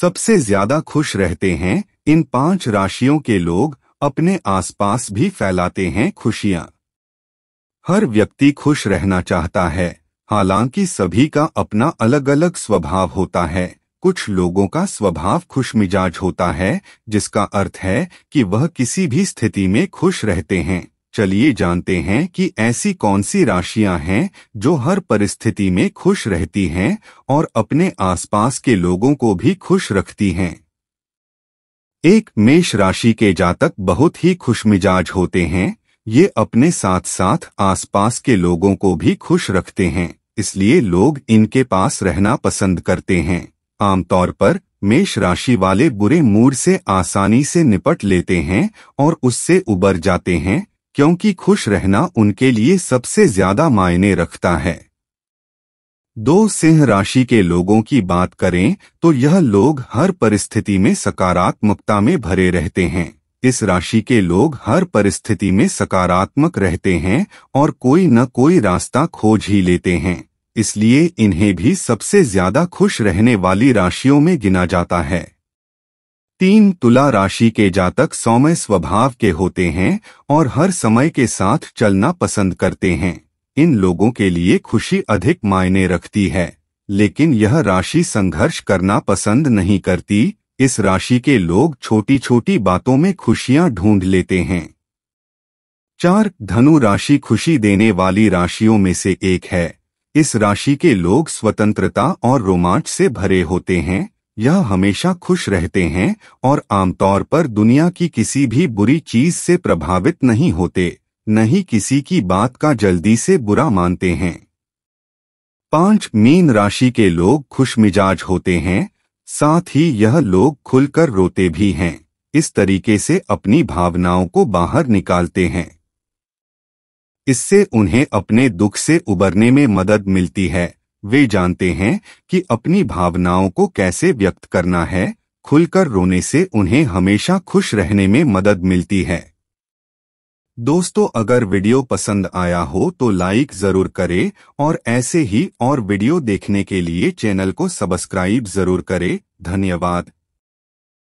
सबसे ज्यादा खुश रहते हैं इन पांच राशियों के लोग अपने आसपास भी फैलाते हैं खुशियां हर व्यक्ति खुश रहना चाहता है हालांकि सभी का अपना अलग अलग स्वभाव होता है कुछ लोगों का स्वभाव खुश मिजाज होता है जिसका अर्थ है कि वह किसी भी स्थिति में खुश रहते हैं चलिए जानते हैं कि ऐसी कौन सी राशियां हैं जो हर परिस्थिति में खुश रहती हैं और अपने आसपास के लोगों को भी खुश रखती हैं एक मेष राशि के जातक बहुत ही खुशमिजाज होते हैं ये अपने साथ साथ आसपास के लोगों को भी खुश रखते हैं इसलिए लोग इनके पास रहना पसंद करते हैं आमतौर पर मेष राशि वाले बुरे मूड से आसानी से निपट लेते हैं और उससे उबर जाते हैं क्योंकि खुश रहना उनके लिए सबसे ज्यादा मायने रखता है दो सिंह राशि के लोगों की बात करें तो यह लोग हर परिस्थिति में सकारात्मकता में भरे रहते हैं इस राशि के लोग हर परिस्थिति में सकारात्मक रहते हैं और कोई न कोई रास्ता खोज ही लेते हैं इसलिए इन्हें भी सबसे ज्यादा खुश रहने वाली राशियों में गिना जाता है तीन तुला राशि के जातक सौम्य स्वभाव के होते हैं और हर समय के साथ चलना पसंद करते हैं इन लोगों के लिए खुशी अधिक मायने रखती है लेकिन यह राशि संघर्ष करना पसंद नहीं करती इस राशि के लोग छोटी छोटी बातों में खुशियां ढूंढ लेते हैं चार धनु राशि खुशी देने वाली राशियों में से एक है इस राशि के लोग स्वतंत्रता और रोमांच से भरे होते हैं यह हमेशा खुश रहते हैं और आमतौर पर दुनिया की किसी भी बुरी चीज से प्रभावित नहीं होते नहीं किसी की बात का जल्दी से बुरा मानते हैं पांच मीन राशि के लोग खुश मिजाज होते हैं साथ ही यह लोग खुलकर रोते भी हैं इस तरीके से अपनी भावनाओं को बाहर निकालते हैं इससे उन्हें अपने दुख से उबरने में मदद मिलती है वे जानते हैं कि अपनी भावनाओं को कैसे व्यक्त करना है खुलकर रोने से उन्हें हमेशा खुश रहने में मदद मिलती है दोस्तों अगर वीडियो पसंद आया हो तो लाइक जरूर करें और ऐसे ही और वीडियो देखने के लिए चैनल को सब्सक्राइब जरूर करें धन्यवाद